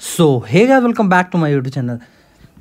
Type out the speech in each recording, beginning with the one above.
so hey guys welcome back to my YouTube channel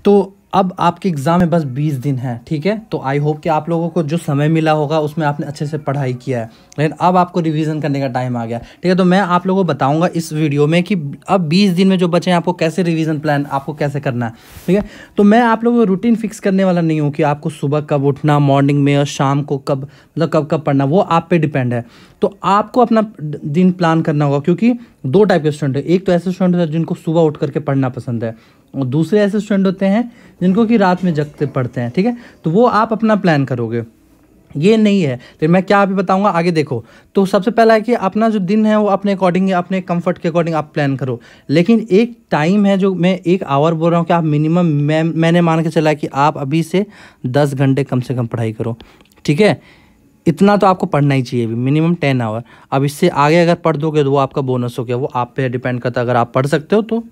तो अब आपके एग्ज़ाम में बस बीस दिन है ठीक है तो आई होप कि आप लोगों को जो समय मिला होगा उसमें आपने अच्छे से पढ़ाई किया है लेकिन अब आपको रिवीजन करने का टाइम आ गया ठीक है तो मैं आप लोगों को बताऊंगा इस वीडियो में कि अब बीस दिन में जो बचे हैं आपको कैसे रिवीजन प्लान आपको कैसे करना है ठीक है तो मैं आप लोगों को रूटीन फिक्स करने वाला नहीं हूँ कि आपको सुबह कब उठना मॉर्निंग में और शाम को कब मतलब कब कब पढ़ना वो आप पर डिपेंड है तो आपको अपना दिन प्लान करना होगा क्योंकि दो टाइप के स्टूडेंट है एक तो ऐसे स्टूडेंट है जिनको सुबह उठ करके पढ़ना पसंद है और दूसरे ऐसे स्टूडेंट होते हैं जिनको कि रात में जगते पढ़ते हैं ठीक है तो वो आप अपना प्लान करोगे ये नहीं है तो मैं क्या अभी बताऊंगा आगे देखो तो सबसे पहला है कि अपना जो दिन है वो अपने अकॉर्डिंग अपने कंफर्ट के अकॉर्डिंग आप प्लान करो लेकिन एक टाइम है जो मैं एक आवर बोल रहा हूँ कि आप मिनिमम मैं मैंने मान के चला कि आप अभी से दस घंटे कम से कम पढ़ाई करो ठीक है इतना तो आपको पढ़ना ही चाहिए अभी मिनिमम टेन आवर अब इससे आगे अगर पढ़ दोगे तो वो आपका बोनस हो गया वो आप पे डिपेंड करता है अगर आप पढ़ सकते हो तो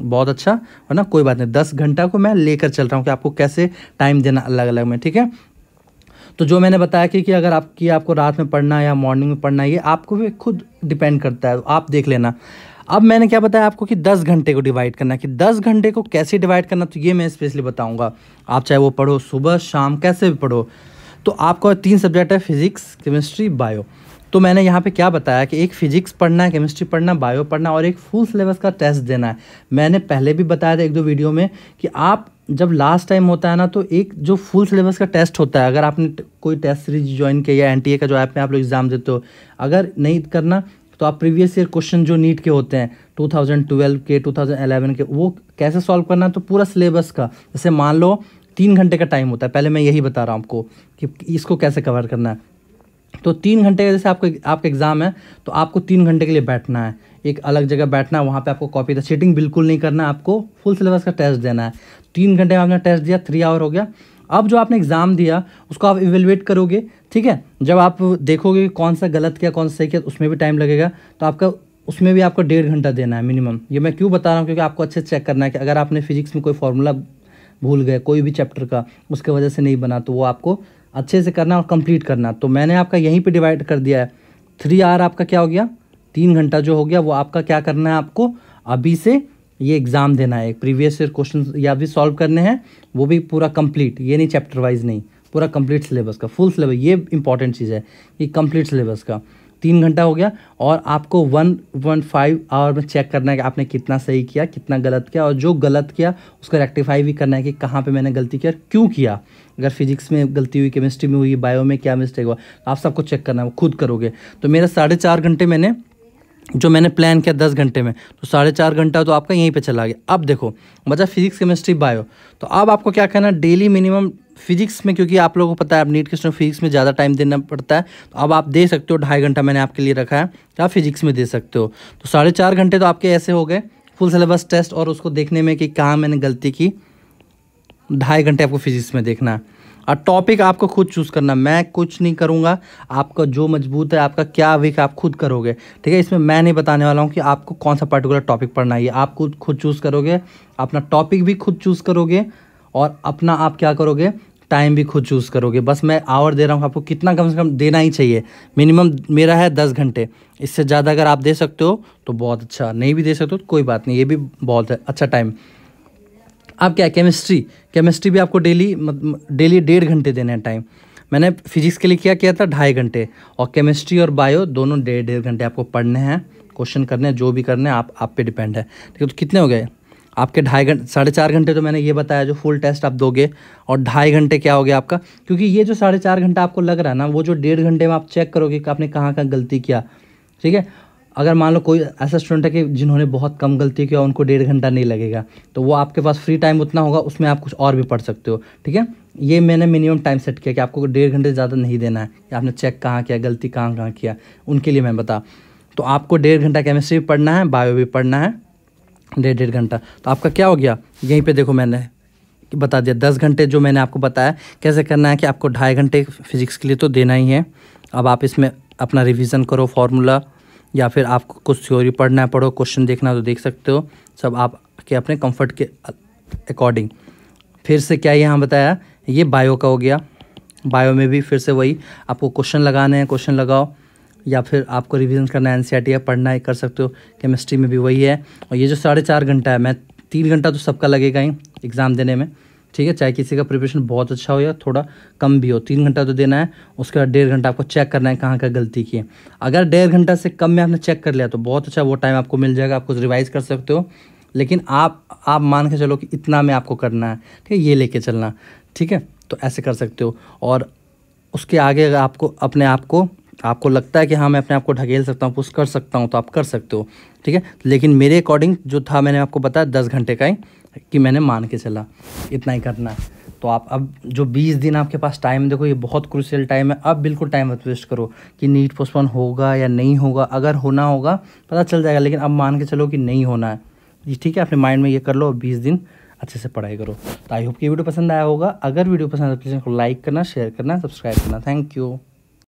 बहुत अच्छा ना कोई बात नहीं दस घंटा को मैं लेकर चल रहा हूँ कि आपको कैसे टाइम देना अलग अलग में ठीक है तो जो मैंने बताया कि, कि अगर आपकी आपको रात में पढ़ना या मॉर्निंग में पढ़ना ये आपको भी खुद डिपेंड करता है तो आप देख लेना अब मैंने क्या बताया आपको कि दस घंटे को डिवाइड करना कि दस घंटे को कैसे डिवाइड करना तो ये मैं स्पेशली बताऊँगा आप चाहे वो पढ़ो सुबह शाम कैसे भी पढ़ो तो आपका तीन सब्जेक्ट है फिजिक्स केमिस्ट्री बायो तो मैंने यहाँ पे क्या बताया कि एक फिजिक्स पढ़ना है केमिस्ट्री पढ़ना बायो पढ़ना और एक फुल सिलेबस का टेस्ट देना है मैंने पहले भी बताया था एक दो वीडियो में कि आप जब लास्ट टाइम होता है ना तो एक जो फुल सिलेबस का टेस्ट होता है अगर आपने कोई टेस्ट सीरीज ज्वाइन किया एन टी का जो ऐप में आप लोग एग्ज़ाम देते हो अगर नहीं करना तो आप प्रीवियस ईयर क्वेश्चन जो नीट के होते हैं 2012 के 2011 के वो कैसे सॉल्व करना है तो पूरा सिलेबस का जैसे मान लो तीन घंटे का टाइम होता है पहले मैं यही बता रहा हूँ आपको कि इसको कैसे कवर करना है तो तीन घंटे जैसे आपको आपका एग्ज़ाम है तो आपको तीन घंटे के लिए बैठना है एक अलग जगह बैठना है वहाँ पे आपको कॉपी था सीटिंग बिल्कुल नहीं करना है आपको फुल सिलेबस का टेस्ट देना है तीन घंटे में आपने टेस्ट दिया थ्री आवर हो गया अब जो आपने एग्ज़ाम दिया उसको आप इवेलुएट करोगे ठीक है जब आप देखोगे कौन सा गलत किया कौन सा सही किया तो उसमें भी टाइम लगेगा तो आपका उसमें भी आपको डेढ़ घंटा देना है मिनिमम ये मैं क्यों बता रहा हूँ क्योंकि आपको अच्छे से चेक करना है कि अगर आपने फिजिक्स में कोई फॉर्मूला भूल गए कोई भी चैप्टर का उसके वजह से नहीं बना तो वो आपको अच्छे से करना और कंप्लीट करना तो मैंने आपका यहीं पे डिवाइड कर दिया है थ्री आर आपका क्या हो गया तीन घंटा जो हो गया वो आपका क्या करना है आपको अभी से ये एग्ज़ाम देना है प्रीवियस ईयर क्वेश्चन या भी सॉल्व करने हैं वो भी पूरा कंप्लीट ये नहीं चैप्टर वाइज नहीं पूरा कंप्लीट सिलेबस का फुल सिलेबस ये इंपॉर्टेंट चीज़ है कि कंप्लीट सिलेबस का तीन घंटा हो गया और आपको वन वन फाइव आवर में चेक करना है कि आपने कितना सही किया कितना गलत किया और जो गलत किया उसको रेक्टिफाई भी करना है कि कहाँ पे मैंने गलती किया और क्यों किया अगर फिजिक्स में गलती हुई केमिस्ट्री में हुई बायो में क्या मिस्टेक हुआ तो आप सबको चेक करना है वो खुद करोगे तो मेरा साढ़े चार घंटे मैंने जो मैंने प्लान किया दस घंटे में तो साढ़े चार घंटा तो आपका यहीं पे चला गया अब देखो बचा फिजिक्स केमिस्ट्री बायो तो अब आपको क्या करना डेली मिनिमम फिजिक्स में क्योंकि आप लोगों को पता है अब नीट क्वेश्चन फिजिक्स में ज़्यादा टाइम देना पड़ता है तो अब आप दे सकते हो ढाई घंटा मैंने आपके लिए रखा है तो आप फिजिक्स में दे सकते हो तो साढ़े चार घंटे तो आपके ऐसे हो गए फुल सिलेबस टेस्ट और उसको देखने में कि कहाँ मैंने गलती की ढाई घंटे आपको फिजिक्स में देखना है और टॉपिक आपको खुद चूज़ करना मैं कुछ नहीं करूँगा आपका जो मजबूत है आपका क्या वीक आप खुद करोगे ठीक है इसमें मैं नहीं बताने वाला हूँ कि आपको कौन सा पर्टिकुलर टॉपिक पढ़ना है आप खुद खुद चूज़ करोगे अपना टॉपिक भी खुद चूज़ करोगे और अपना आप क्या करोगे टाइम भी खुद चूज़ करोगे बस मैं आवर दे रहा हूँ आपको कितना कम से कम देना ही चाहिए मिनिमम मेरा है दस घंटे इससे ज़्यादा अगर आप दे सकते हो तो बहुत अच्छा नहीं भी दे सकते हो तो कोई बात नहीं ये भी बहुत है, अच्छा टाइम आप क्या केमिस्ट्री केमिस्ट्री भी आपको डेली डेली डेढ़ घंटे देने हैं टाइम मैंने फिजिक्स के लिए क्या किया था ढाई घंटे और केमिस्ट्री और बायो दोनों डेढ़ डेढ़ घंटे आपको पढ़ने हैं क्वेश्चन करने हैं जो भी करने हैं आप आप पे डिपेंड है ठीक है तो कितने हो गए आपके ढाई घंटे साढ़े चार घंटे तो मैंने ये बताया जो फुल टेस्ट आप दोगे और ढाई घंटे क्या हो गया आपका क्योंकि ये जो साढ़े चार घंटा आपको लग रहा है ना वो जो डेढ़ घंटे में आप चेक करोगे कि आपने कहाँ कहाँ गलती किया ठीक है अगर मान लो कोई ऐसा स्टूडेंट है कि जिन्होंने बहुत कम गलती किया उनको डेढ़ घंटा नहीं लगेगा तो वो आपके पास फ्री टाइम उतना होगा उसमें आप कुछ और भी पढ़ सकते हो ठीक है ये मैंने मिनिमम टाइम सेट किया कि आपको डेढ़ घंटे से ज़्यादा नहीं देना है कि आपने चेक कहाँ किया गलती कहाँ कहाँ किया उनके लिए मैं बता तो आपको डेढ़ घंटा केमिस्ट्री भी पढ़ना है बायो भी पढ़ना है डेढ़ डेढ़ घंटा तो आपका क्या हो गया यहीं पे देखो मैंने बता दिया दस घंटे जो मैंने आपको बताया कैसे करना है कि आपको ढाई घंटे फिजिक्स के लिए तो देना ही है अब आप इसमें अपना रिविज़न करो फार्मूला या फिर आपको कुछ थ्योरी पढ़ना है पढ़ो क्वेश्चन देखना तो देख सकते हो सब आपके अपने कंफर्ट के अकॉर्डिंग फिर से क्या यहाँ बताया ये बायो का हो गया बायो में भी फिर से वही आपको क्वेश्चन लगाने हैं क्वेश्चन लगाओ या फिर आपको रिविजन करना है एन सी या पढ़ना है कर सकते हो केमिस्ट्री में भी वही है और ये जो साढ़े चार घंटा है मैं तीन घंटा तो सबका लगेगा ही एग्ज़ाम देने में ठीक है चाहे किसी का प्रिपरेशन बहुत अच्छा हो या थोड़ा कम भी हो तीन घंटा तो देना है उसके बाद डेढ़ घंटा आपको चेक करना है कहाँ का गलती की है अगर डेढ़ घंटा से कम में आपने चेक कर लिया तो बहुत अच्छा वो टाइम आपको मिल जाएगा आप कुछ रिवाइज़ कर सकते हो लेकिन आप आप मान के चलो कि इतना में आपको करना है ठीक है ये लेके चलना ठीक है तो ऐसे कर सकते हो और उसके आगे आपको अपने आप को आपको लगता है कि हाँ मैं अपने आप को ढकेल सकता हूँ पुश कर सकता हूँ तो आप कर सकते हो ठीक है लेकिन मेरे अकॉर्डिंग जो था मैंने आपको बताया दस घंटे का ही कि मैंने मान के चला इतना ही करना है तो आप अब जो बीस दिन आपके पास टाइम देखो ये बहुत क्रूशियल टाइम है अब बिल्कुल टाइम मत वेस्ट करो कि नीट पोस्टपोन होगा या नहीं होगा अगर होना होगा पता चल जाएगा लेकिन अब मान के चलो कि नहीं होना है ठीक है अपने माइंड में ये कर लो बीस दिन अच्छे से पढ़ाई करो तो आई होप कि वीडियो पसंद आया होगा अगर वीडियो पसंद आया तो प्लीज़ लाइक करना शेयर करना सब्सक्राइब करना थैंक यू